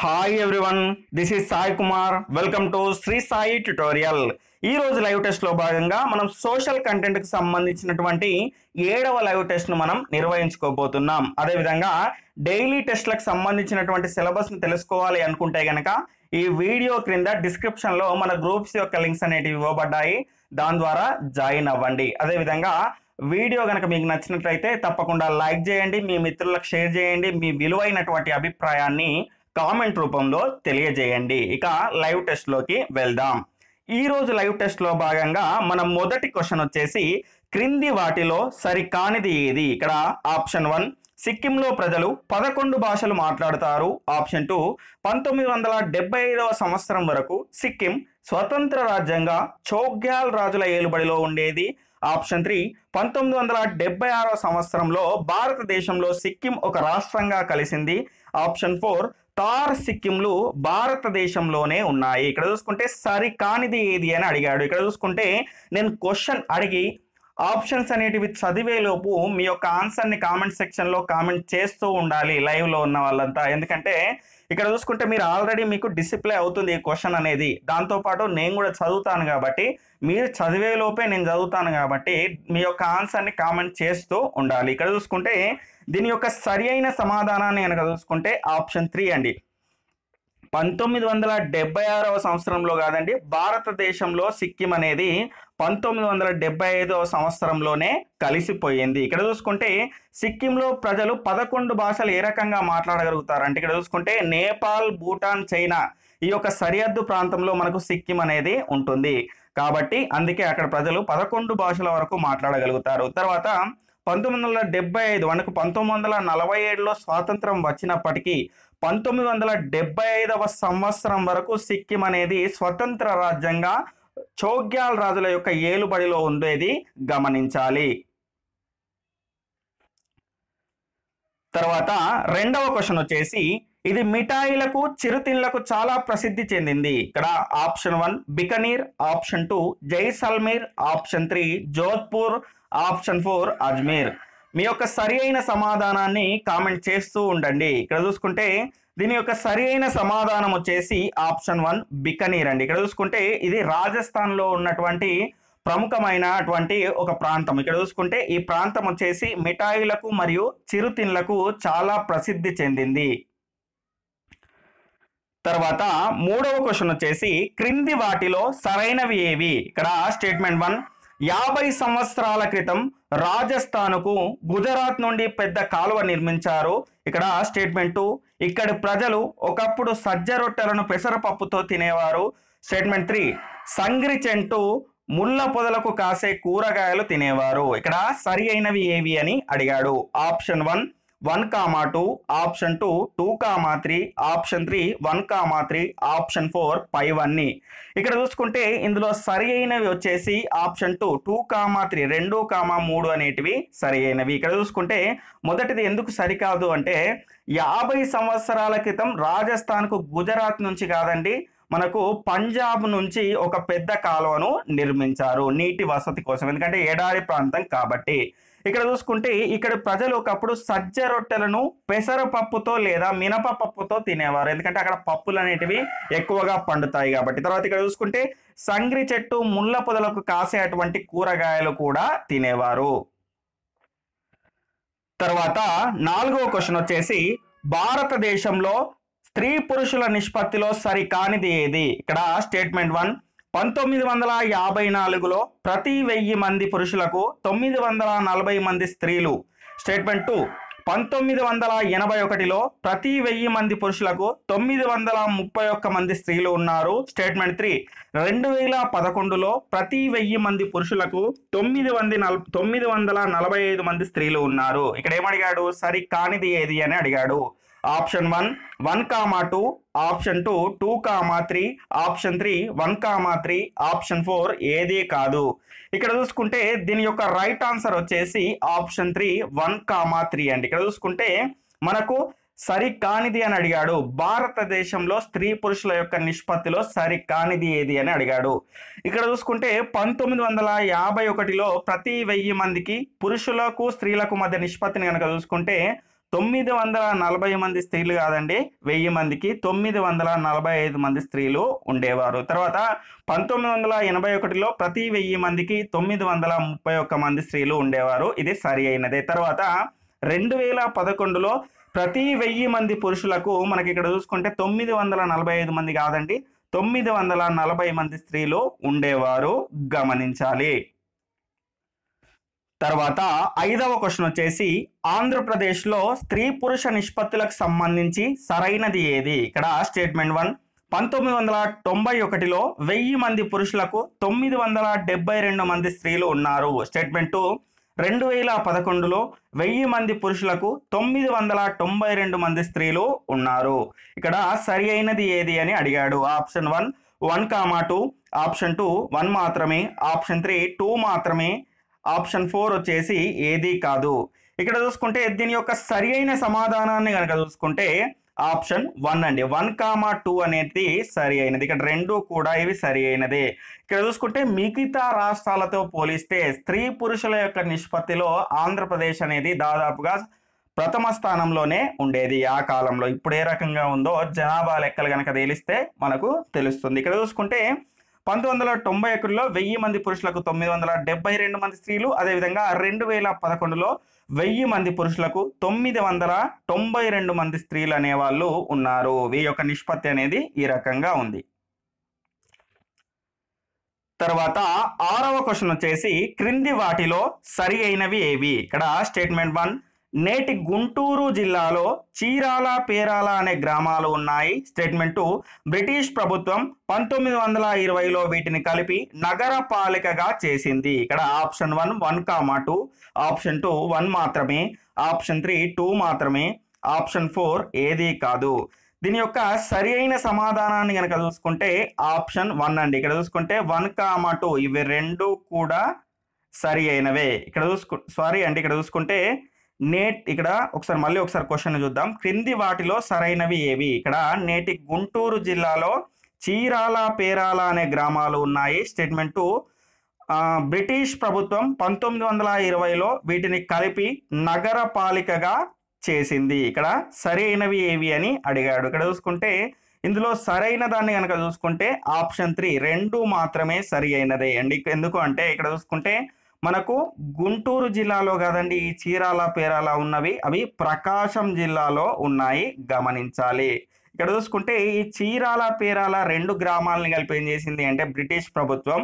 hi everyone this is Sai Kumar welcome to Sri Sai tutorial ఈ రోజు live టెస్ట్లో భాగంగా మనం సోషల్ కంటెంట్కి సంబంధించినటువంటి ఏడవ లైవ్ టెస్ట్ను మనం నిర్వహించుకోబోతున్నాం అదేవిధంగా డైలీ టెస్ట్లకు సంబంధించినటువంటి సిలబస్ను తెలుసుకోవాలి అనుకుంటే కనుక ఈ వీడియో క్రింద డిస్క్రిప్షన్లో మన గ్రూప్స్ యొక్క లింక్స్ అనేటివి ఇవ్వబడ్డాయి దాని ద్వారా జాయిన్ అవ్వండి అదేవిధంగా వీడియో కనుక మీకు నచ్చినట్లయితే తప్పకుండా లైక్ చేయండి మీ మిత్రులకు షేర్ చేయండి మీ విలువైనటువంటి అభిప్రాయాన్ని కామెంట్ రూపంలో తెలియజేయండి ఇక లైవ్ టెస్ట్లోకి వెళ్దాం ఈరోజు లైవ్ టెస్ట్లో భాగంగా మన మొదటి క్వశ్చన్ వచ్చేసి క్రింది వాటిలో సరికానిది ఏది ఇక్కడ ఆప్షన్ వన్ సిక్కింలో ప్రజలు పదకొండు భాషలు మాట్లాడతారు ఆప్షన్ టూ పంతొమ్మిది వందల డెబ్బై ఐదవ సంవత్సరం వరకు సిక్కిం స్వతంత్ర రాజ్యంగా చోగ్యాల్ రాజుల ఏలుబడిలో ఉండేది ఆప్షన్ త్రీ పంతొమ్మిది వందల డెబ్బై ఆరవ సంవత్సరంలో భారతదేశంలో సిక్కిం ఒక రాష్ట్రంగా కలిసింది ఆప్షన్ ఫోర్ తార్ సిక్కింలు భారతదేశంలోనే ఉన్నాయి ఇక్కడ చూసుకుంటే సరికానిది ఏది అని అడిగాడు ఇక్కడ చూసుకుంటే నేను క్వశ్చన్ అడిగి ఆప్షన్స్ అనేటివి చదివేలోపు మీ యొక్క ఆన్సర్ని కామెంట్ సెక్షన్లో కామెంట్ చేస్తూ ఉండాలి లైవ్లో ఉన్న వాళ్ళంతా ఎందుకంటే ఇక్కడ చూసుకుంటే మీరు ఆల్రెడీ మీకు డిసిప్లై అవుతుంది ఈ క్వశ్చన్ అనేది దాంతోపాటు నేను కూడా చదువుతాను కాబట్టి మీరు చదివేలోపే నేను చదువుతాను కాబట్టి మీ యొక్క ఆన్సర్ని కామెంట్ చేస్తూ ఉండాలి ఇక్కడ చూసుకుంటే దీని యొక్క సరి అయిన సమాధానాన్ని కనుక చూసుకుంటే ఆప్షన్ త్రీ అండి పంతొమ్మిది వందల డెబ్బై ఆరవ సంవత్సరంలో కాదండి భారతదేశంలో సిక్కిం అనేది పంతొమ్మిది వందల డెబ్బై ఐదవ సంవత్సరంలోనే కలిసిపోయింది ఇక్కడ చూసుకుంటే సిక్కింలో ప్రజలు పదకొండు భాషలు ఏ రకంగా మాట్లాడగలుగుతారంటే ఇక్కడ చూసుకుంటే నేపాల్ భూటాన్ చైనా ఈ యొక్క సరిహద్దు ప్రాంతంలో మనకు సిక్కిం అనేది ఉంటుంది కాబట్టి అందుకే అక్కడ ప్రజలు పదకొండు భాషల వరకు మాట్లాడగలుగుతారు తర్వాత పంతొమ్మిది వందల డెబ్బై ఐదు మనకు పంతొమ్మిది వందల నలభై ఏడులో స్వాతంత్రం వచ్చినప్పటికీ పంతొమ్మిది వందల డెబ్బై ఐదవ సంవత్సరం వరకు సిక్కిం అనేది స్వతంత్ర రాజ్యంగా చోగ్యాల్ రాజుల యొక్క ఏలుబడిలో ఉండేది గమనించాలి తర్వాత రెండవ క్వశ్చన్ వచ్చేసి ఇది మిఠాయిలకు చిరుతిళ్లకు చాలా ప్రసిద్ధి చెందింది ఇక్కడ option one Bikaner option two Jaisalmer option three Jodhpur option four Ajmer మీ యొక్క సరి అయిన సమాధానాన్ని కామెంట్ చేస్తూ ఉండండి ఇక్కడ చూసుకుంటే దీని యొక్క సరి అయిన సమాధానం వచ్చేసి ఆప్షన్ వన్ బికనీర్ అండి ఇక్కడ చూసుకుంటే ఇది రాజస్థాన్లో ఉన్నటువంటి ప్రముఖమైనటువంటి ఒక ప్రాంతం ఇక్కడ చూసుకుంటే ఈ ప్రాంతం వచ్చేసి మిఠాయిలకు మరియు చిరుతిండ్లకు చాలా ప్రసిద్ధి చెందింది తర్వాత మూడవ క్వశ్చన్ వచ్చేసి క్రింది వాటిలో సరైనవి ఏవి ఇక్కడ స్టేట్మెంట్ వన్ యాభై సంవత్సరాల క్రితం రాజస్థాన్కు గుజరాత్ నుండి పెద్ద కాలువ నిర్మించారు ఇక్కడ స్టేట్మెంటు ఇక్కడ ప్రజలు ఒకప్పుడు సజ్జ రొట్టెలను పెసరపప్పుతో తినేవారు స్టేట్మెంట్ త్రీ సంగ్రి చెంటు ముళ్ళ పొదలకు కాసే కూరగాయలు తినేవారు ఇక్కడ సరి అయినవి ఏవి అని అడిగాడు option one one comma two option two two comma three option three one comma three option four ని ఇక్కడ చూసుకుంటే ఇందులో సరి అయినవి వచ్చేసి option two two comma three రెండు కామా మూడు అనేటివి సరి అయినవి ఇక్కడ చూసుకుంటే మొదటిది ఎందుకు సరికాదు అంటే యాభై సంవత్సరాల క్రితం రాజస్థాన్కు గుజరాత్ నుంచి కాదండి మనకు పంజాబ్ నుంచి ఒక పెద్ద కాలువను నిర్మించారు నీటి వసతి కోసం ఎందుకంటే ఎడారి ప్రాంతం కాబట్టి ఇక్కడ చూసుకుంటే ఇక్కడ ప్రజలు ఒకప్పుడు సజ్జ రొట్టెలను పెసరపప్పుతో లేదా మినప పప్పుతో తినేవారు ఎందుకంటే అక్కడ పప్పులు అనేటివి ఎక్కువగా పండుతాయి కాబట్టి తర్వాత ఇక్కడ చూసుకుంటే సంగ్రి చెట్టు ముళ్ళ పొదలకు కాసే అటువంటి కూరగాయలు కూడా తినేవారు తర్వాత నాలుగవ క్వశ్చన్ వచ్చేసి భారతదేశంలో స్త్రీ పురుషుల నిష్పత్తిలో సరికానిది ఏది ఇక్కడ స్టేట్మెంట్ వన్ పంతొమ్మిది వందల యాభై నాలుగులో ప్రతి వెయ్యి మంది పురుషులకు తొమ్మిది వందల నలభై మంది స్త్రీలు స్టేట్మెంట్ టూ పంతొమ్మిది వందల ఎనభై ఒకటిలో ప్రతి వెయ్యి మంది పురుషులకు తొమ్మిది వందల ముప్పై ఒక్క మంది స్త్రీలు ఉన్నారు స్టేట్మెంట్ త్రీ రెండు వేల పదకొండులో ప్రతి వెయ్యి మంది పురుషులకు తొమ్మిది వంది నల్ తొమ్మిది వందల నలభై ఐదు మంది స్త్రీలు ఉన్నారు ఇక్కడ ఏమడిగాడు సరి కానిది ఏది అని అడిగాడు option one one comma two option two two comma three option three one comma three option four ఏదీ కాదు ఇక్కడ చూసుకుంటే దీని యొక్క రైట్ ఆన్సర్ వచ్చేసి option three one comma three అండి ఇక్కడ చూసుకుంటే మనకు కానిది అని అడిగాడు భారతదేశంలో స్త్రీ పురుషుల యొక్క నిష్పత్తిలో సరి కానిది ఏది అని అడిగాడు ఇక్కడ చూసుకుంటే పంతొమ్మిది వందల యాభై ఒకటిలో ప్రతి వెయ్యి మందికి పురుషులకు స్త్రీలకు మధ్య నిష్పత్తిని కనుక చూసుకుంటే తొమ్మిది వందల నలభై మంది స్త్రీలు కాదండి వెయ్యి మందికి తొమ్మిది వందల నలభై ఐదు మంది స్త్రీలు ఉండేవారు తర్వాత పంతొమ్మిది వందల ఎనభై ఒకటిలో ప్రతి వెయ్యి మందికి తొమ్మిది వందల ముప్పై ఒక్క మంది స్త్రీలు ఉండేవారు ఇది సరి అయినదే తర్వాత రెండు వేల పదకొండులో ప్రతి వెయ్యి మంది పురుషులకు మనకి ఇక్కడ చూసుకుంటే తొమ్మిది వందల నలభై ఐదు మంది కాదండి తొమ్మిది వందల నలభై మంది స్త్రీలు ఉండేవారు గమనించాలి తర్వాత ఐదవ క్వశ్చన్ వచ్చేసి ఆంధ్రప్రదేశ్లో స్త్రీ పురుష నిష్పత్తులకు సంబంధించి సరైనది ఏది ఇక్కడ స్టేట్మెంట్ వన్ పంతొమ్మిది వందల తొంభై ఒకటిలో వెయ్యి మంది పురుషులకు తొమ్మిది వందల డెబ్బై రెండు మంది స్త్రీలు ఉన్నారు స్టేట్మెంట్ టూ రెండు వేల పదకొండులో వెయ్యి మంది పురుషులకు తొమ్మిది వందల తొంభై రెండు మంది స్త్రీలు ఉన్నారు ఇక్కడ సరి అయినది ఏది అని అడిగాడు option one one comma two option two one మాత్రమే ఆప్షన్ త్రీ టూ మాత్రమే ఆప్షన్ ఫోర్ వచ్చేసి ఏది కాదు ఇక్కడ చూసుకుంటే దీని యొక్క సరి సమాధానాన్ని కనుక చూసుకుంటే ఆప్షన్ వన్ అండి వన్ కామా టూ అనేది సరి అయినది ఇక్కడ రెండు కూడా ఇవి సరి అయినది ఇక్కడ చూసుకుంటే మిగతా రాష్ట్రాలతో పోలిస్తే స్త్రీ పురుషుల యొక్క నిష్పత్తిలో ఆంధ్రప్రదేశ్ అనేది దాదాపుగా ప్రథమ స్థానంలోనే ఉండేది ఆ కాలంలో ఇప్పుడు ఏ రకంగా ఉందో జనాభా లెక్కలు కనుక తేలిస్తే మనకు తెలుస్తుంది ఇక్కడ చూసుకుంటే పంతొమ్మిది వందల తొంభై ఒకటిలో వెయ్యి మంది పురుషులకు తొమ్మిది వందల డెబ్బై రెండు మంది స్త్రీలు అదేవిధంగా రెండు వేల పదకొండులో వెయ్యి మంది పురుషులకు తొమ్మిది వందల తొంభై రెండు మంది స్త్రీలు అనేవాళ్ళు ఉన్నారు వీరి యొక్క నిష్పత్తి అనేది ఈ రకంగా ఉంది తర్వాత ఆరవ క్వశ్చన్ వచ్చేసి క్రింది వాటిలో సరి అయినవి ఏవి ఇక్కడ స్టేట్మెంట్ వన్ నేటి గుంటూరు జిల్లాలో చీరాల పేరాల అనే గ్రామాలు ఉన్నాయి స్టేట్మెంటు బ్రిటిష్ ప్రభుత్వం పంతొమ్మిది వందల ఇరవైలో వీటిని కలిపి నగరపాలికగా చేసింది ఇక్కడ option one one comma two option two one మాత్రమే ఆప్షన్ త్రీ టూ మాత్రమే ఆప్షన్ ఫోర్ ఏది కాదు దీని యొక్క సరి అయిన సమాధానాన్ని కనుక చూసుకుంటే ఆప్షన్ వన్ అండి ఇక్కడ చూసుకుంటే వన్ కామా టూ ఇవి రెండు కూడా సరి అయినవే ఇక్కడ చూసుకు సారీ అండి ఇక్కడ చూసుకుంటే నేట్ ఇక్కడ ఒకసారి మళ్ళీ ఒకసారి క్వశ్చన్ చూద్దాం క్రింది వాటిలో సరైనవి ఏవి ఇక్కడ నేటి గుంటూరు జిల్లాలో చీరాల పేరాల అనే గ్రామాలు ఉన్నాయి స్టేట్మెంటు బ్రిటిష్ ప్రభుత్వం పంతొమ్మిది వందల ఇరవైలో వీటిని కలిపి నగరపాలికగా చేసింది ఇక్కడ సరైనవి ఏవి అని అడిగాడు ఇక్కడ చూసుకుంటే ఇందులో సరైన దాన్ని కనుక చూసుకుంటే ఆప్షన్ త్రీ రెండు మాత్రమే సరి అయినదే అండి ఎందుకు అంటే ఇక్కడ చూసుకుంటే మనకు గుంటూరు జిల్లాలో కాదండి ఈ చీరాల పేరాల ఉన్నవి అవి ప్రకాశం జిల్లాలో ఉన్నాయి గమనించాలి ఇక్కడ చూసుకుంటే ఈ చీరాల పేరాల రెండు గ్రామాలను కలిపి ఏం చేసింది అంటే బ్రిటిష్ ప్రభుత్వం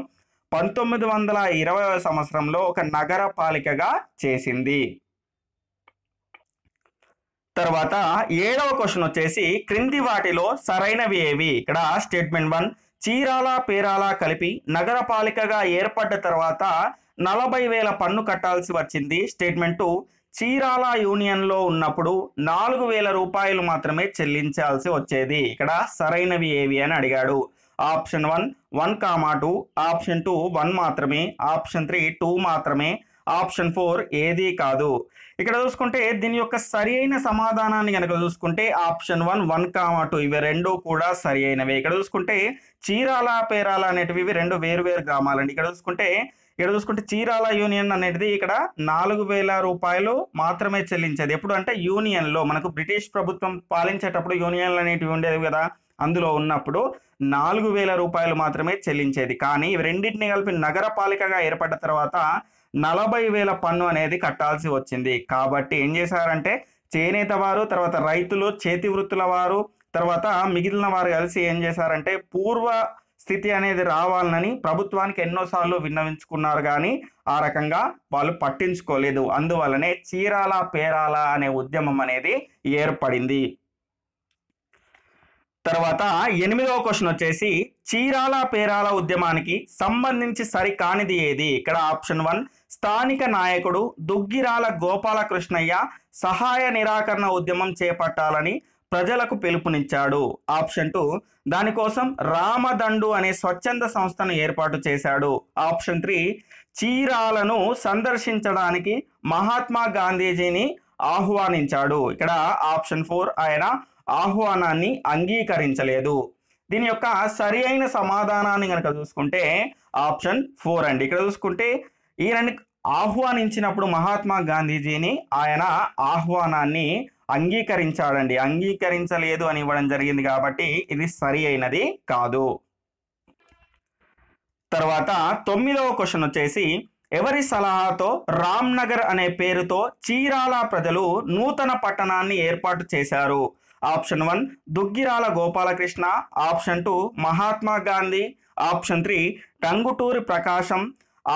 పంతొమ్మిది వందల ఇరవై సంవత్సరంలో ఒక నగర పాలికగా చేసింది తర్వాత ఏడవ క్వశ్చన్ వచ్చేసి క్రింది వాటిలో సరైనవి ఏవి ఇక్కడ స్టేట్మెంట్ వన్ చీరాల పేరాల కలిపి నగరపాలికగా ఏర్పడ్డ తర్వాత నలభై వేల పన్ను కట్టాల్సి వచ్చింది స్టేట్మెంటు చీరాల యూనియన్లో ఉన్నప్పుడు నాలుగు వేల రూపాయలు మాత్రమే చెల్లించాల్సి వచ్చేది ఇక్కడ సరైనవి ఏవి అని అడిగాడు option one one comma two option two one మాత్రమే ఆప్షన్ త్రీ టూ మాత్రమే ఆప్షన్ ఫోర్ ఏది కాదు ఇక్కడ చూసుకుంటే దీని యొక్క సరి అయిన సమాధానాన్ని కనుక చూసుకుంటే option one one comma two ఇవి రెండు కూడా సరి అయినవి ఇక్కడ చూసుకుంటే చీరాల పేరాల అనేటివి ఇవి రెండు వేరు వేరు గ్రామాలండి ఇక్కడ చూసుకుంటే ఇక్కడ చూసుకుంటే చీరాల యూనియన్ అనేది ఇక్కడ నాలుగు వేల రూపాయలు మాత్రమే చెల్లించేది ఎప్పుడు అంటే యూనియన్లో మనకు బ్రిటిష్ ప్రభుత్వం పాలించేటప్పుడు యూనియన్లు అనేటివి ఉండేవి కదా అందులో ఉన్నప్పుడు నాలుగు వేల రూపాయలు మాత్రమే చెల్లించేది కానీ ఇవి రెండింటిని కలిపి నగరపాలికగా ఏర్పడ్డ తర్వాత నలభై వేల పన్ను అనేది కట్టాల్సి వచ్చింది కాబట్టి ఏం చేశారంటే చేనేత వారు తర్వాత రైతులు చేతి వృత్తుల వారు తర్వాత మిగిలిన వారు కలిసి ఏం చేశారంటే పూర్వ స్థితి అనేది రావాలని ప్రభుత్వానికి ఎన్నోసార్లు విన్నవించుకున్నారు కానీ ఆ రకంగా వాళ్ళు పట్టించుకోలేదు అందువలనే చీరాల పేరాల అనే ఉద్యమం అనేది ఏర్పడింది తర్వాత ఎనిమిదవ క్వశ్చన్ వచ్చేసి చీరాల పేరాల ఉద్యమానికి సంబంధించి సరికానిది ఏది ఇక్కడ ఆప్షన్ వన్ స్థానిక నాయకుడు దుగ్గిరాల గోపాలకృష్ణయ్య సహాయ నిరాకరణ ఉద్యమం చేపట్టాలని ప్రజలకు పిలుపునిచ్చాడు ఆప్షన్ టూ దానికోసం రామదండు అనే స్వచ్ఛంద సంస్థను ఏర్పాటు చేశాడు ఆప్షన్ త్రీ చీరాలను సందర్శించడానికి మహాత్మా గాంధీజీని ఆహ్వానించాడు ఇక్కడ ఆప్షన్ ఫోర్ ఆయన ఆహ్వానాన్ని అంగీకరించలేదు దీని యొక్క సరి అయిన సమాధానాన్ని కనుక చూసుకుంటే ఆప్షన్ ఫోర్ అండి ఇక్కడ చూసుకుంటే ఈయనని ఆహ్వానించినప్పుడు మహాత్మా గాంధీజీని ఆయన ఆహ్వానాన్ని అంగీకరించాడండి అంగీకరించలేదు అని ఇవ్వడం జరిగింది కాబట్టి ఇది సరి అయినది కాదు తర్వాత తొమ్మిదవ క్వశ్చన్ వచ్చేసి ఎవరి సలహాతో రామ్నగర్ అనే పేరుతో చీరాల ప్రజలు నూతన పట్టణాన్ని ఏర్పాటు చేశారు option one Duggirala Gopalakrishna option two Mahatma Gandhi option three Tanguturi Prakasam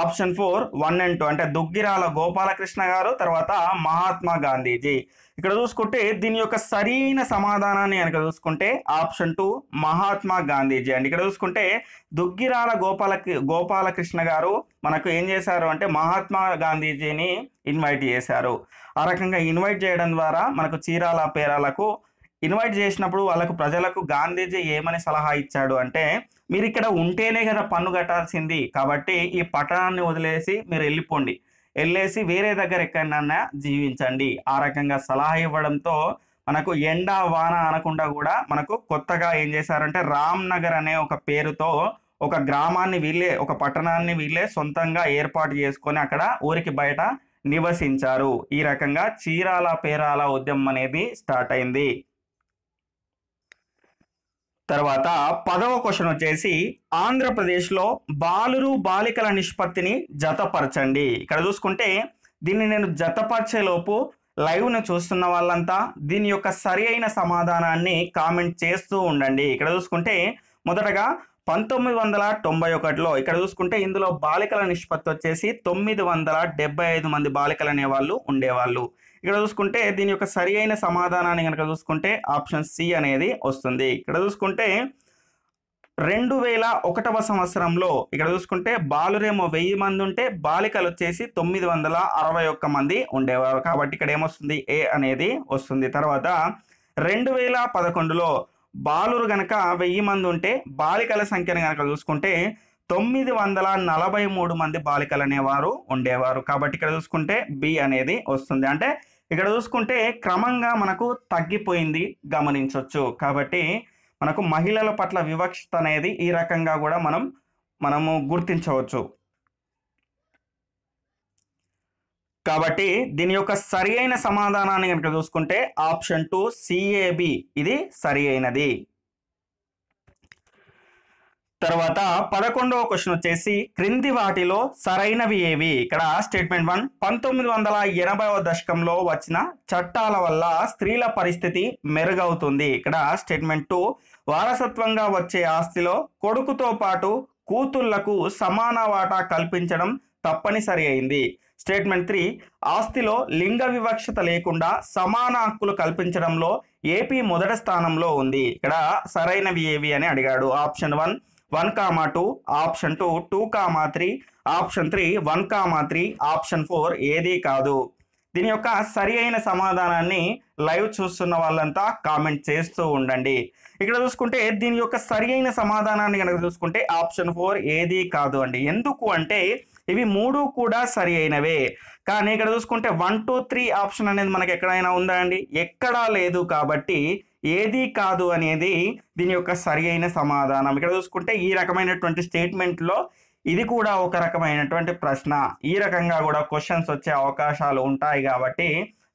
option four one and two అంటే దుగ్గిరాల గోపాలకృష్ణ గారు తర్వాత మహాత్మా గాంధీజీ ఇక్కడ చూసుకుంటే దీని యొక్క సరైన సమాధానాన్ని కనుక చూసుకుంటే ఆప్షన్ టూ మహాత్మా గాంధీజీ అండి ఇక్కడ చూసుకుంటే దుగ్గిరాల గోపాల గోపాలకృష్ణ గారు మనకు ఏం చేశారు అంటే మహాత్మా గాంధీజీని ఇన్వైట్ చేశారు ఆ రకంగా ఇన్వైట్ చేయడం ద్వారా మనకు చీరాల పేరాలకు ఇన్వైట్ చేసినప్పుడు వాళ్ళకు ప్రజలకు గాంధీజీ ఏమని సలహా ఇచ్చాడు అంటే మీరు ఇక్కడ ఉంటేనే కదా పన్ను కట్టాల్సింది కాబట్టి ఈ పట్టణాన్ని వదిలేసి మీరు వెళ్ళిపోండి వెళ్ళేసి వేరే దగ్గర ఎక్కడన్నా జీవించండి ఆ రకంగా సలహా ఇవ్వడంతో మనకు ఎండ వాన అనకుండా కూడా మనకు కొత్తగా ఏం చేశారంటే రామ్ నగర్ అనే ఒక పేరుతో ఒక గ్రామాన్ని వీళ్ళే ఒక పట్టణాన్ని వీళ్ళే సొంతంగా ఏర్పాటు చేసుకొని అక్కడ ఊరికి బయట నివసించారు ఈ రకంగా చీరాల పేరాల ఉద్యమం అనేది స్టార్ట్ అయింది తర్వాత పదవ క్వశ్చన్ వచ్చేసి ఆంధ్రప్రదేశ్లో బాలురు బాలికల నిష్పత్తిని జతపరచండి ఇక్కడ చూసుకుంటే దీన్ని నేను జతపరిచేలోపు లైవ్ను చూస్తున్న వాళ్ళంతా దీని యొక్క సరి అయిన సమాధానాన్ని కామెంట్ చేస్తూ ఉండండి ఇక్కడ చూసుకుంటే మొదటగా పంతొమ్మిది వందల తొంభై ఒకటిలో ఇక్కడ చూసుకుంటే ఇందులో బాలికల నిష్పత్తి వచ్చేసి తొమ్మిది వందల డెబ్బై ఐదు మంది బాలికలు అనేవాళ్ళు ఉండేవాళ్ళు ఇక్కడ చూసుకుంటే దీని యొక్క సరి అయిన సమాధానాన్ని కనుక చూసుకుంటే ఆప్షన్ సి అనేది వస్తుంది ఇక్కడ చూసుకుంటే రెండు వేల ఒకటవ సంవత్సరంలో ఇక్కడ చూసుకుంటే బాలురేమో వెయ్యి మంది ఉంటే బాలికలు వచ్చేసి తొమ్మిది వందల అరవై ఒక్క మంది ఉండేవారు కాబట్టి ఇక్కడ ఏమొస్తుంది ఏ అనేది వస్తుంది తర్వాత రెండు వేల పదకొండులో బాలురు గనక వెయ్యి మంది ఉంటే బాలికల సంఖ్యను గనక చూసుకుంటే తొమ్మిది వందల నలభై మూడు మంది బాలికలు అనేవారు ఉండేవారు కాబట్టి ఇక్కడ చూసుకుంటే బి అనేది వస్తుంది అంటే ఇక్కడ చూసుకుంటే క్రమంగా మనకు తగ్గిపోయింది గమనించవచ్చు కాబట్టి మనకు మహిళల పట్ల వివక్షత అనేది ఈ రకంగా కూడా మనం మనము గుర్తించవచ్చు కాబట్టి దీని యొక్క సరి అయిన సమాధానాన్ని కనుక చూసుకుంటే ఆప్షన్ టూ సిఏబి ఇది సరి అయినది తర్వాత పదకొండవ క్వశ్చన్ వచ్చేసి క్రింది వాటిలో సరైనవి ఏవి ఇక్కడ స్టేట్మెంట్ వన్ పంతొమ్మిది వందల ఎనభైవ దశకంలో వచ్చిన చట్టాల వల్ల స్త్రీల పరిస్థితి మెరుగవుతుంది ఇక్కడ స్టేట్మెంట్ టూ వారసత్వంగా వచ్చే ఆస్తిలో కొడుకుతో పాటు కూతుళ్లకు సమాన వాటా కల్పించడం తప్పనిసరి అయింది స్టేట్మెంట్ త్రీ ఆస్తిలో లింగ వివక్షత లేకుండా సమాన హక్కులు కల్పించడంలో ఏపీ మొదటి స్థానంలో ఉంది ఇక్కడ సరైనవి ఏవి అని అడిగాడు option one one comma two option two two comma three option three one comma three option four ఏది కాదు దీని యొక్క సరి అయిన సమాధానాన్ని లైవ్ చూస్తున్న వాళ్ళంతా కామెంట్ చేస్తూ ఉండండి ఇక్కడ చూసుకుంటే దీని యొక్క సరి అయిన సమాధానాన్ని కనుక చూసుకుంటే ఆప్షన్ ఫోర్ ఏది కాదు అండి ఎందుకు అంటే ఇవి మూడు కూడా సరి అయినవే కానీ ఇక్కడ చూసుకుంటే వన్ టూ త్రీ ఆప్షన్ అనేది మనకి ఎక్కడైనా ఉందా అండి ఎక్కడా లేదు కాబట్టి ఏది కాదు అనేది దీని యొక్క సరి సమాధానం ఇక్కడ చూసుకుంటే ఈ రకమైనటువంటి స్టేట్మెంట్లో ఇది కూడా ఒక రకమైనటువంటి ప్రశ్న ఈ రకంగా కూడా క్వశ్చన్స్ వచ్చే అవకాశాలు ఉంటాయి కాబట్టి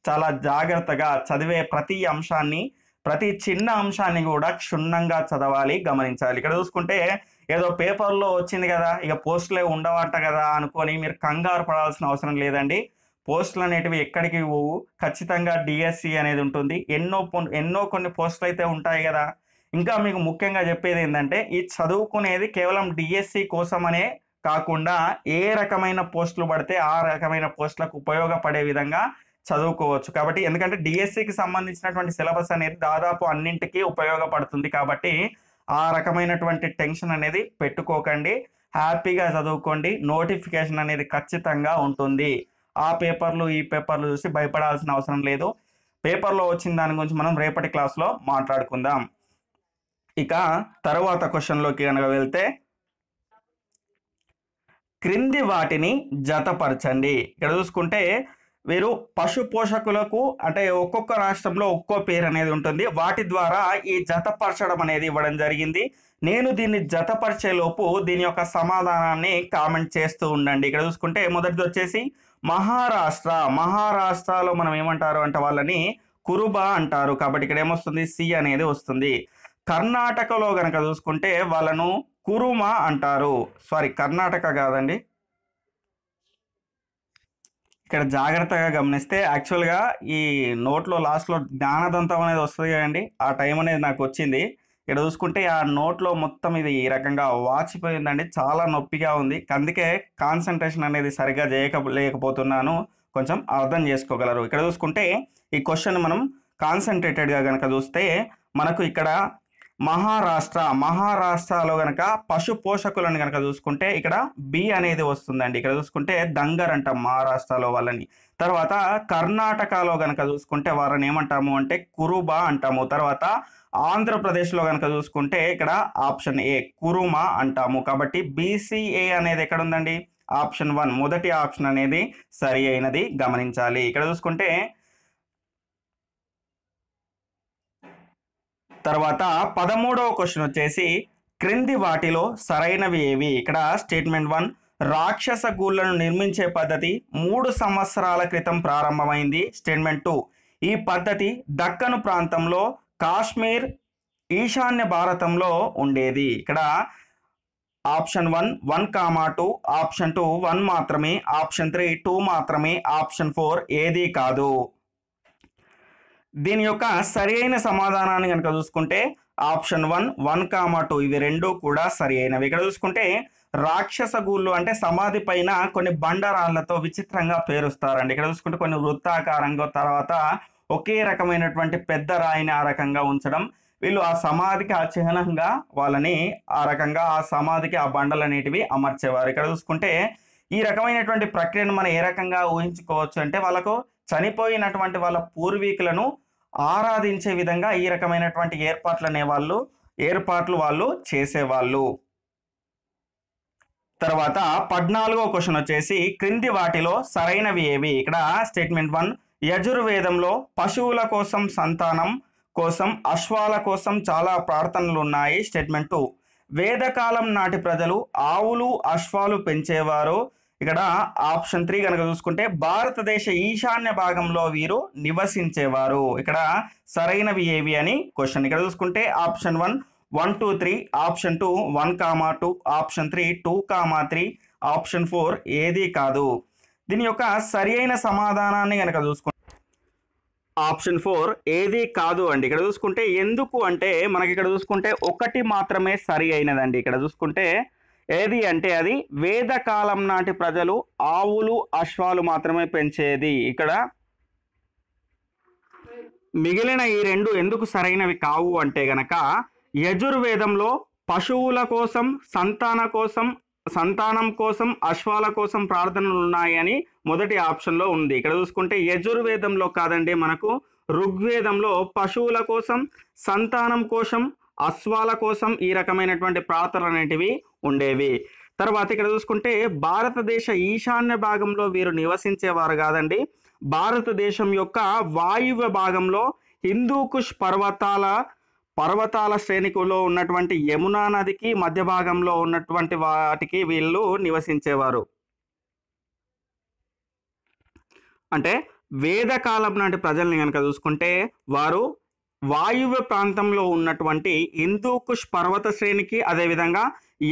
చాలా జాగ్రత్తగా చదివే ప్రతి అంశాన్ని ప్రతి చిన్న అంశాన్ని కూడా క్షుణ్ణంగా చదవాలి గమనించాలి ఇక్కడ చూసుకుంటే ఏదో పేపర్లో వచ్చింది కదా ఇక పోస్టులే ఉండవట కదా అనుకొని మీరు కంగారు పడాల్సిన అవసరం లేదండి పోస్టులు అనేటివి ఎక్కడికి పోవు ఖచ్చితంగా డిఎస్సి e అనేది ఉంటుంది ఎన్నో ఎన్నో కొన్ని పోస్టులు అయితే ఉంటాయి కదా ఇంకా మీకు ముఖ్యంగా చెప్పేది ఏంటంటే ఈ చదువుకునేది కేవలం డిఎస్సి e కోసమనే కాకుండా ఏ రకమైన పోస్టులు పడితే ఆ రకమైన పోస్టులకు ఉపయోగపడే విధంగా చదువుకోవచ్చు కాబట్టి ఎందుకంటే డిఎస్సికి e సంబంధించినటువంటి సిలబస్ అనేది దాదాపు అన్నింటికి ఉపయోగపడుతుంది కాబట్టి ఆ రకమైనటువంటి టెన్షన్ అనేది పెట్టుకోకండి హ్యాపీగా చదువుకోండి నోటిఫికేషన్ అనేది ఖచ్చితంగా ఉంటుంది ఆ పేపర్లు ఈ పేపర్లు చూసి భయపడాల్సిన అవసరం లేదు పేపర్లో వచ్చిన దాని గురించి మనం రేపటి క్లాస్లో మాట్లాడుకుందాం ఇక తర్వాత క్వశ్చన్లోకి కనుక వెళ్తే క్రింది వాటిని జతపరచండి ఇక్కడ చూసుకుంటే వీరు పశు పోషకులకు అంటే ఒక్కొక్క రాష్ట్రంలో ఒక్కో పేరు అనేది ఉంటుంది వాటి ద్వారా ఈ జతపరచడం అనేది ఇవ్వడం జరిగింది నేను దీన్ని జతపరిచేలోపు దీని యొక్క సమాధానాన్ని కామెంట్ చేస్తూ ఉండండి ఇక్కడ చూసుకుంటే మొదటిది వచ్చేసి మహారాష్ట్ర మహారాష్ట్రలో మనం ఏమంటారు అంటే వాళ్ళని కురుబా అంటారు కాబట్టి ఇక్కడ ఏమొస్తుంది సి అనేది వస్తుంది కర్ణాటకలో కనుక చూసుకుంటే వాళ్ళను కురుమా అంటారు సారీ కర్ణాటక కాదండి ఇక్కడ జాగ్రత్తగా గమనిస్తే యాక్చువల్గా ఈ నోట్లో లాస్ట్లో జ్ఞానదంతం అనేది వస్తుంది కదండి ఆ టైం అనేది నాకు వచ్చింది ఇక్కడ చూసుకుంటే ఆ నోట్లో మొత్తం ఇది ఈ రకంగా వాచిపోయిందండి చాలా నొప్పిగా ఉంది అందుకే కాన్సన్ట్రేషన్ అనేది సరిగా చేయక లేకపోతున్నాను కొంచెం అర్థం చేసుకోగలరు ఇక్కడ చూసుకుంటే ఈ క్వశ్చన్ మనం కాన్సన్ట్రేటెడ్గా కనుక చూస్తే మనకు ఇక్కడ మహారాష్ట్ర మహారాష్ట్రలో కనుక పశు పోషకులను కనుక చూసుకుంటే ఇక్కడ బి అనేది వస్తుందండి ఇక్కడ చూసుకుంటే దంగర్ అంటాం మహారాష్ట్రలో వాళ్ళని తర్వాత కర్ణాటకలో కనుక చూసుకుంటే వాళ్ళని ఏమంటాము అంటే కురుబా అంటాము తర్వాత ఆంధ్రప్రదేశ్లో కనుక చూసుకుంటే ఇక్కడ ఆప్షన్ ఏ కురుమా అంటాము కాబట్టి బీసీఏ అనేది ఎక్కడ ఉందండి ఆప్షన్ వన్ మొదటి ఆప్షన్ అనేది సరి అయినది గమనించాలి ఇక్కడ చూసుకుంటే తర్వాత పదమూడవ క్వశ్చన్ వచ్చేసి క్రింది వాటిలో సరైనవి ఏవి ఇక్కడ స్టేట్మెంట్ వన్ రాక్షస గూళ్ళను నిర్మించే పద్ధతి మూడు సంవత్సరాల క్రితం ప్రారంభమైంది స్టేట్మెంట్ టూ ఈ పద్ధతి దక్కను ప్రాంతంలో కాశ్మీర్ ఈశాన్య భారతంలో ఉండేది ఇక్కడ option one one comma two option two one మాత్రమే ఆప్షన్ త్రీ టూ మాత్రమే ఆప్షన్ ఫోర్ ఏది కాదు దీని యొక్క సరి అయిన సమాధానాన్ని కనుక చూసుకుంటే option one one comma two ఇవి రెండు కూడా సరి అయినవి ఇక్కడ చూసుకుంటే రాక్షస గూళ్ళు అంటే సమాధి పైన కొన్ని బండరాళ్లతో విచిత్రంగా పేరుస్తారండి ఇక్కడ చూసుకుంటే కొన్ని వృత్తాకారంగా తర్వాత ఒకే రకమైనటువంటి పెద్ద రాయిని ఆ రకంగా ఉంచడం వీళ్ళు ఆ సమాధికి ఆ చిహ్నంగా వాళ్ళని ఆ రకంగా ఆ సమాధికి ఆ బండలు అనేటివి అమర్చేవారు ఇక్కడ చూసుకుంటే ఈ రకమైనటువంటి ప్రక్రియను మనం ఏ రకంగా ఊహించుకోవచ్చు అంటే వాళ్ళకు చనిపోయినటువంటి వాళ్ళ పూర్వీకులను ఆరాధించే విధంగా ఈ రకమైనటువంటి ఏర్పాట్లు అనేవాళ్ళు ఏర్పాట్లు వాళ్ళు చేసేవాళ్ళు తర్వాత పద్నాలుగో క్వశ్చన్ వచ్చేసి క్రింది వాటిలో సరైనవి ఏవి ఇక్కడ స్టేట్మెంట్ వన్ యజుర్వేదంలో పశువుల కోసం సంతానం కోసం అశ్వాల కోసం చాలా ప్రార్థనలు ఉన్నాయి స్టేట్మెంట్ టూ వేదకాలం నాటి ప్రజలు ఆవులు అశ్వాలు పెంచేవారు ఇక్కడ ఆప్షన్ త్రీ కనుక చూసుకుంటే భారతదేశ ఈశాన్య భాగంలో వీరు నివసించేవారు ఇక్కడ సరైనవి ఏవి అని క్వశ్చన్ ఇక్కడ చూసుకుంటే option one one two three option two one comma two option three two comma three option four ఏది కాదు దీని యొక్క సరి అయిన సమాధానాన్ని కనుక చూసుకుంటే ఆప్షన్ ఫోర్ ఏది కాదు అండి ఇక్కడ చూసుకుంటే ఎందుకు అంటే మనకి ఇక్కడ చూసుకుంటే ఒకటి మాత్రమే సరి అయినదండి ఇక్కడ చూసుకుంటే ఏది అంటే అది వేదకాలం నాటి ప్రజలు ఆవులు అశ్వాలు మాత్రమే పెంచేది ఇక్కడ మిగిలిన ఈ రెండు ఎందుకు సరైనవి కావు అంటే గనక యజుర్వేదంలో పశువుల కోసం సంతాన కోసం సంతానం కోసం అశ్వాల కోసం ప్రార్థనలు ఉన్నాయని మొదటి ఆప్షన్లో ఉంది ఇక్కడ చూసుకుంటే యజుర్వేదంలో కాదండి మనకు ఋగ్వేదంలో పశువుల కోసం సంతానం కోసం అశ్వాల కోసం ఈ రకమైనటువంటి ప్రార్థనలు అనేటివి ఉండేవి తర్వాత ఇక్కడ చూసుకుంటే భారతదేశ ఈశాన్య భాగంలో వీరు నివసించేవారు కాదండి భారతదేశం యొక్క వాయువ్య భాగంలో హిందూకుష్ పర్వతాల పర్వతాల శ్రేణికులో ఉన్నటువంటి యమునా నదికి మధ్య భాగంలో ఉన్నటువంటి వాటికి వీళ్ళు నివసించేవారు అంటే వేదకాలం నాటి ప్రజల్ని కనుక చూసుకుంటే వారు వాయువ్య ప్రాంతంలో ఉన్నటువంటి హిందూకుష్ పర్వత శ్రేణికి అదేవిధంగా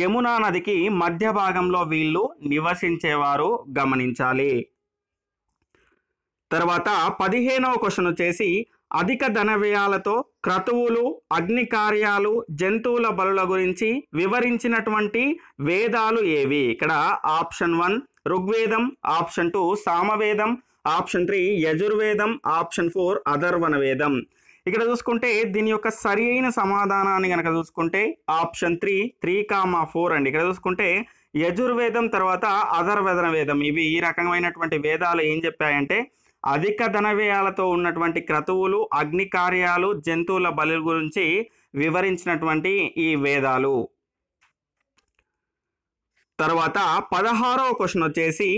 యమునా నదికి మధ్య భాగంలో వీళ్ళు నివసించేవారు గమనించాలి తర్వాత పదిహేనవ క్వశ్చన్ వచ్చేసి అధిక ధన వ్యయాలతో క్రతువులు అగ్ని కార్యాలు జంతువుల బలుల గురించి వివరించినటువంటి వేదాలు ఏవి ఇక్కడ option one Rigveda option two Samaveda option three Yajurveda option four Atharvana Veda ఇక్కడ చూసుకుంటే దీని యొక్క సరి అయిన సమాధానాన్ని కనుక చూసుకుంటే option three three comma four అండి ఇక్కడ చూసుకుంటే యజుర్వేదం తర్వాత వేదన వేదం ఇవి ఈ రకమైనటువంటి వేదాలు ఏం చెప్పాయంటే అధిక ధన వ్యయాలతో ఉన్నటువంటి క్రతువులు అగ్ని కార్యాలు జంతువుల బలి గురించి వివరించినటువంటి ఈ వేదాలు తర్వాత పదహారవ క్వశ్చన్ వచ్చేసి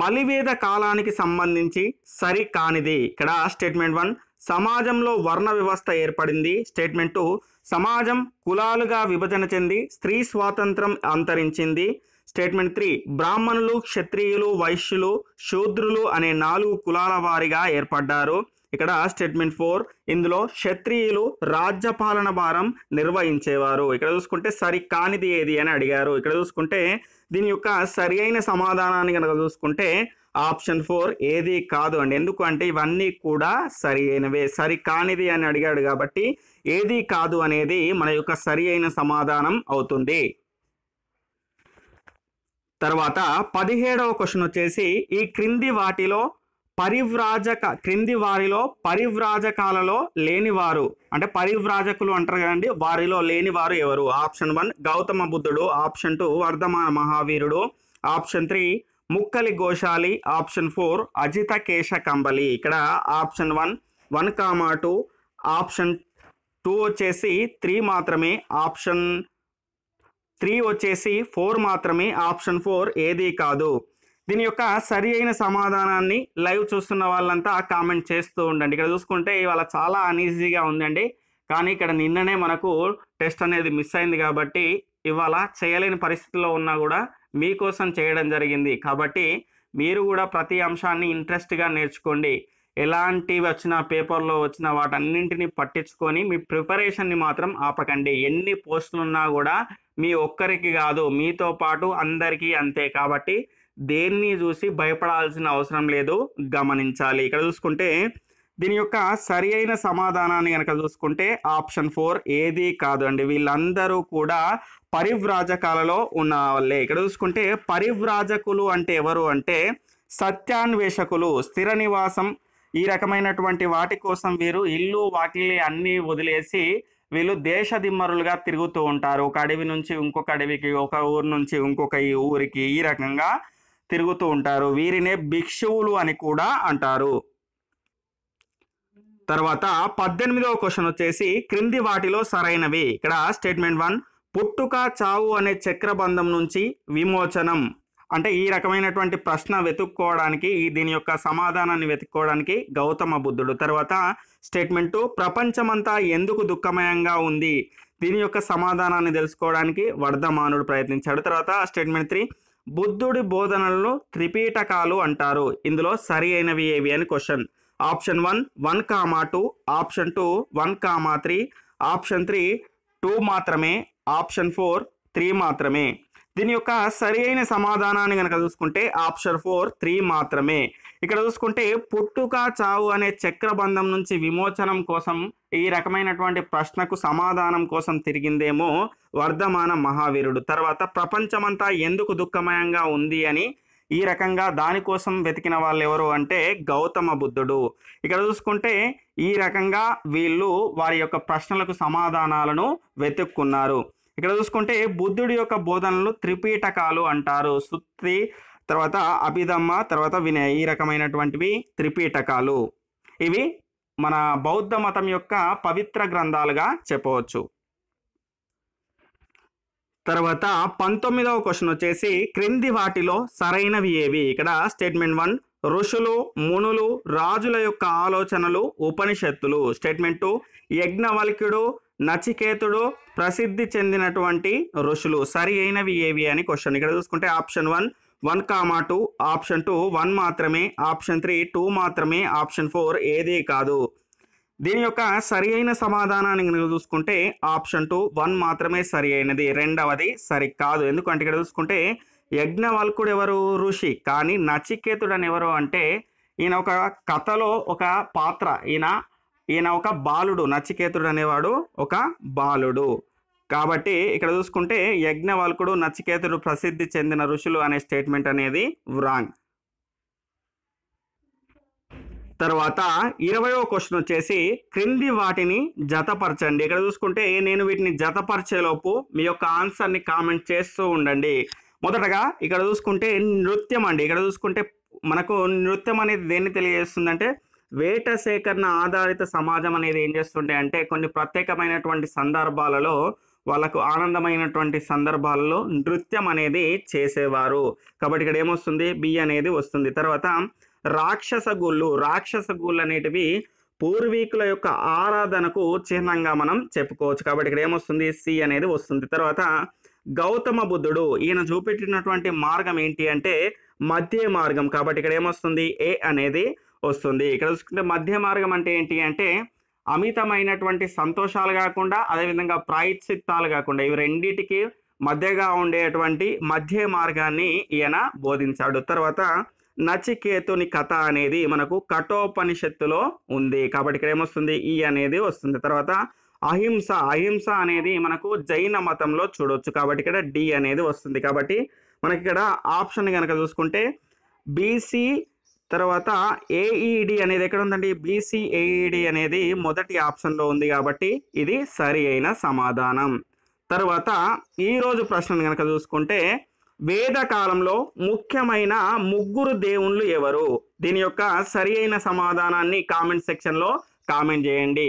మలివేద కాలానికి సంబంధించి సరి కానిది ఇక్కడ స్టేట్మెంట్ వన్ సమాజంలో వర్ణ వ్యవస్థ ఏర్పడింది స్టేట్మెంటు సమాజం కులాలుగా విభజన చెంది స్త్రీ స్వాతంత్రం అంతరించింది స్టేట్మెంట్ త్రీ బ్రాహ్మణులు క్షత్రియులు వైశ్యులు శూద్రులు అనే నాలుగు కులాల వారిగా ఏర్పడ్డారు ఇక్కడ స్టేట్మెంట్ ఫోర్ ఇందులో క్షత్రియులు రాజ్యపాలన భారం నిర్వహించేవారు ఇక్కడ చూసుకుంటే సరి కానిది ఏది అని అడిగారు ఇక్కడ చూసుకుంటే దీని యొక్క సరి అయిన సమాధానాన్ని కనుక చూసుకుంటే ఆప్షన్ ఫోర్ ఏది కాదు అండి ఎందుకు అంటే ఇవన్నీ కూడా సరి అయినవే సరి కానిది అని అడిగాడు కాబట్టి ఏది కాదు అనేది మన యొక్క సరి అయిన సమాధానం అవుతుంది తర్వాత పదిహేడవ క్వశ్చన్ వచ్చేసి ఈ క్రింది వాటిలో పరివ్రాజక క్రింది వారిలో పరివ్రాజకాలలో లేనివారు అంటే పరివ్రాజకులు అంటారు కదండి వారిలో లేనివారు ఎవరు ఆప్షన్ వన్ గౌతమ బుద్ధుడు ఆప్షన్ టూ వర్ధమాన మహావీరుడు option three Mukkali Goshali option four Ajita Kesa Kambali ఇక్కడ option one one comma two option two వచ్చేసి త్రీ మాత్రమే ఆప్షన్ త్రీ వచ్చేసి ఫోర్ మాత్రమే ఆప్షన్ ఫోర్ ఏది కాదు దీని యొక్క సరి అయిన సమాధానాన్ని లైవ్ చూస్తున్న వాళ్ళంతా కామెంట్ చేస్తూ ఉండండి ఇక్కడ చూసుకుంటే ఇవాళ చాలా అన్ఈజీగా ఉందండి కానీ ఇక్కడ నిన్ననే మనకు టెస్ట్ అనేది మిస్ అయింది కాబట్టి ఇవాళ చేయలేని పరిస్థితిలో ఉన్నా కూడా మీకోసం చేయడం జరిగింది కాబట్టి మీరు కూడా ప్రతి అంశాన్ని ఇంట్రెస్ట్గా నేర్చుకోండి ఎలాంటి వచ్చిన పేపర్లో వచ్చిన వాటన్నింటినీ పట్టించుకొని మీ ప్రిపరేషన్ని మాత్రం ఆపకండి ఎన్ని పోస్టులు ఉన్నా కూడా మీ ఒక్కరికి కాదు మీతో పాటు అందరికీ అంతే కాబట్టి దేన్ని చూసి భయపడాల్సిన అవసరం లేదు గమనించాలి ఇక్కడ చూసుకుంటే దీని యొక్క సరి అయిన సమాధానాన్ని కనుక చూసుకుంటే ఆప్షన్ ఫోర్ ఏది కాదు అండి వీళ్ళందరూ కూడా పరివ్రాజకాలలో ఉన్న వాళ్ళే ఇక్కడ చూసుకుంటే పరివ్రాజకులు అంటే ఎవరు అంటే సత్యాన్వేషకులు స్థిర నివాసం ఈ రకమైనటువంటి వాటి కోసం వీరు ఇల్లు వాకిలి అన్నీ వదిలేసి వీళ్ళు దేశ దిమ్మరులుగా తిరుగుతూ ఉంటారు ఒక అడవి నుంచి ఇంకొక అడవికి ఒక ఊరు నుంచి ఇంకొక ఈ ఊరికి ఈ రకంగా తిరుగుతూ ఉంటారు వీరినే భిక్షువులు అని కూడా అంటారు తర్వాత పద్దెనిమిదవ క్వశ్చన్ వచ్చేసి క్రింది వాటిలో సరైనవి ఇక్కడ స్టేట్మెంట్ వన్ పుట్టుక చావు అనే చక్రబంధం నుంచి విమోచనం అంటే ఈ రకమైనటువంటి ప్రశ్న వెతుక్కోవడానికి ఈ దీని యొక్క సమాధానాన్ని వెతుక్కోవడానికి గౌతమ బుద్ధుడు తర్వాత స్టేట్మెంట్ ప్రపంచమంతా ఎందుకు దుఃఖమయంగా ఉంది దీని యొక్క సమాధానాన్ని తెలుసుకోవడానికి వర్ధమానుడు ప్రయత్నించాడు తర్వాత స్టేట్మెంట్ త్రీ బుద్ధుడి బోధనలను త్రిపీటకాలు అంటారు ఇందులో సరి అయినవి ఏవి అని question option one one comma two option two one comma three option three two మాత్రమే ఆప్షన్ ఫోర్ త్రీ మాత్రమే దీని యొక్క సరి అయిన సమాధానాన్ని కనుక చూసుకుంటే ఆప్షన్ ఫోర్ త్రీ మాత్రమే ఇక్కడ చూసుకుంటే పుట్టుక చావు అనే చక్రబంధం నుంచి విమోచనం కోసం ఈ రకమైనటువంటి ప్రశ్నకు సమాధానం కోసం తిరిగిందేమో వర్ధమాన మహావీరుడు తర్వాత ప్రపంచమంతా ఎందుకు దుఃఖమయంగా ఉంది అని ఈ రకంగా దానికోసం వెతికిన వాళ్ళు ఎవరు అంటే గౌతమ బుద్ధుడు ఇక్కడ చూసుకుంటే ఈ రకంగా వీళ్ళు వారి యొక్క ప్రశ్నలకు సమాధానాలను వెతుక్కున్నారు ఇక్కడ చూసుకుంటే బుద్ధుడి యొక్క బోధనలు త్రిపీటకాలు అంటారు సుత్తి తర్వాత అభిధమ్మ తర్వాత వినయ ఈ రకమైనటువంటివి త్రిపీటకాలు ఇవి మన బౌద్ధ మతం యొక్క పవిత్ర గ్రంథాలుగా చెప్పవచ్చు తర్వాత పంతొమ్మిదవ క్వశ్చన్ వచ్చేసి క్రింది వాటిలో సరైనవి ఏవి ఇక్కడ స్టేట్మెంట్ వన్ ఋషులు మునులు రాజుల యొక్క ఆలోచనలు ఉపనిషత్తులు స్టేట్మెంట్ టూ యజ్ఞవల్క్యుడు నచికేతుడు ప్రసిద్ధి చెందినటువంటి ఋషులు సరి అయినవి ఏవి అని క్వశ్చన్ ఇక్కడ చూసుకుంటే option one one comma two option two one మాత్రమే ఆప్షన్ త్రీ టూ మాత్రమే ఆప్షన్ ఫోర్ ఏదీ కాదు దీని యొక్క సరి అయిన సమాధానాన్ని కనుక చూసుకుంటే ఆప్షన్ టూ వన్ మాత్రమే సరి అయినది రెండవది సరికాదు కాదు ఎందుకంటే ఇక్కడ చూసుకుంటే యజ్ఞవల్కుడు ఎవరు ఋషి కానీ నచికేతుడు అని ఎవరు అంటే ఈయన ఒక కథలో ఒక పాత్ర ఈయన ఈయన ఒక బాలుడు నచికేతుడు అనేవాడు ఒక బాలుడు కాబట్టి ఇక్కడ చూసుకుంటే యజ్ఞవల్కుడు నచికేతుడు ప్రసిద్ధి చెందిన ఋషులు అనే స్టేట్మెంట్ అనేది వ్రాంగ్ తర్వాత ఇరవయో క్వశ్చన్ వచ్చేసి క్రింది వాటిని జతపరచండి ఇక్కడ చూసుకుంటే నేను వీటిని జతపరిచేలోపు మీ యొక్క ఆన్సర్ని కామెంట్ చేస్తూ ఉండండి మొదటగా ఇక్కడ చూసుకుంటే నృత్యం అండి ఇక్కడ చూసుకుంటే మనకు నృత్యం అనేది దేన్ని తెలియజేస్తుందంటే వేట సేకరణ ఆధారిత సమాజం అనేది ఏం చేస్తుండే అంటే కొన్ని ప్రత్యేకమైనటువంటి సందర్భాలలో వాళ్ళకు ఆనందమైనటువంటి సందర్భాలలో నృత్యం అనేది చేసేవారు కాబట్టి ఇక్కడ ఏమొస్తుంది బి అనేది వస్తుంది తర్వాత రాక్షస గుళ్ళు రాక్షస గుళ్ళు అనేటివి పూర్వీకుల యొక్క ఆరాధనకు చిహ్నంగా మనం చెప్పుకోవచ్చు కాబట్టి ఇక్కడ ఏమొస్తుంది సి అనేది వస్తుంది తర్వాత గౌతమ బుద్ధుడు ఈయన చూపెట్టినటువంటి మార్గం ఏంటి అంటే మధ్య మార్గం కాబట్టి ఇక్కడ ఏమొస్తుంది ఏ అనేది వస్తుంది ఇక్కడ చూసుకుంటే మధ్య మార్గం అంటే ఏంటి అంటే అమితమైనటువంటి సంతోషాలు కాకుండా అదేవిధంగా ప్రాయశ్చిత్తాలు కాకుండా ఇవి రెండింటికి మధ్యగా ఉండేటువంటి మధ్య మార్గాన్ని ఈయన బోధించాడు తర్వాత నచికేతుని కథ అనేది మనకు కఠోపనిషత్తులో ఉంది కాబట్టి ఇక్కడ ఏమొస్తుంది ఈ అనేది వస్తుంది తర్వాత అహింస అహింస అనేది మనకు జైన మతంలో చూడొచ్చు కాబట్టి ఇక్కడ డి అనేది వస్తుంది కాబట్టి మనకి ఇక్కడ ఆప్షన్ కనుక చూసుకుంటే బీసీ తర్వాత ఏఈడి అనేది ఎక్కడ ఉందండి బీసీ ఏఈడి అనేది మొదటి ఆప్షన్లో ఉంది కాబట్టి ఇది సరి అయిన సమాధానం తర్వాత ఈరోజు ప్రశ్నను కనుక చూసుకుంటే వేదకాలంలో ముఖ్యమైన ముగ్గురు దేవుళ్ళు ఎవరు దీని యొక్క సరి అయిన సమాధానాన్ని కామెంట్ సెక్షన్లో కామెంట్ చేయండి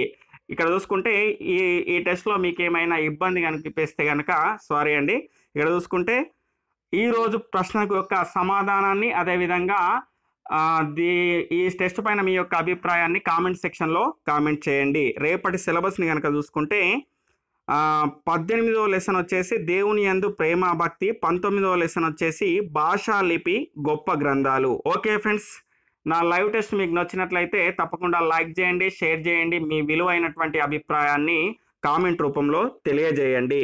ఇక్కడ చూసుకుంటే ఈ ఈ టెస్ట్లో మీకు ఏమైనా ఇబ్బంది కనిపిస్తే కనుక సారీ అండి ఇక్కడ చూసుకుంటే ఈరోజు ప్రశ్న యొక్క సమాధానాన్ని అదేవిధంగా దీ ఈ టెస్ట్ పైన మీ యొక్క అభిప్రాయాన్ని కామెంట్ సెక్షన్లో కామెంట్ చేయండి రేపటి సిలబస్ని కనుక చూసుకుంటే పద్దెనిమిదవ లెసన్ వచ్చేసి దేవుని యందు ప్రేమ భక్తి పంతొమ్మిదవ లెసన్ వచ్చేసి భాషా లిపి గొప్ప గ్రంథాలు ఓకే ఫ్రెండ్స్ నా లైవ్ టెస్ట్ మీకు నచ్చినట్లయితే తప్పకుండా లైక్ చేయండి షేర్ చేయండి మీ విలువైనటువంటి అభిప్రాయాన్ని కామెంట్ రూపంలో తెలియజేయండి